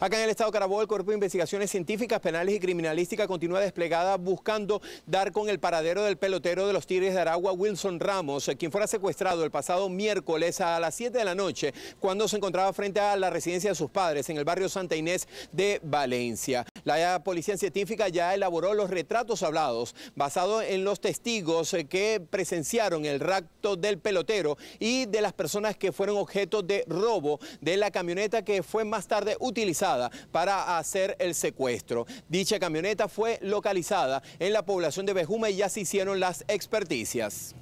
Acá en el Estado Carabobo, el Cuerpo de Investigaciones Científicas, Penales y Criminalística continúa desplegada buscando dar con el paradero del pelotero de los Tigres de Aragua, Wilson Ramos, quien fuera secuestrado el pasado miércoles a las 7 de la noche cuando se encontraba frente a la residencia de sus padres en el barrio Santa Inés de Valencia. La policía científica ya elaboró los retratos hablados basados en los testigos eh, que presenciaron el rapto del pelotero y de las personas que fueron objeto de robo de la camioneta que fue más tarde utilizada para hacer el secuestro. Dicha camioneta fue localizada en la población de Bejuma y ya se hicieron las experticias.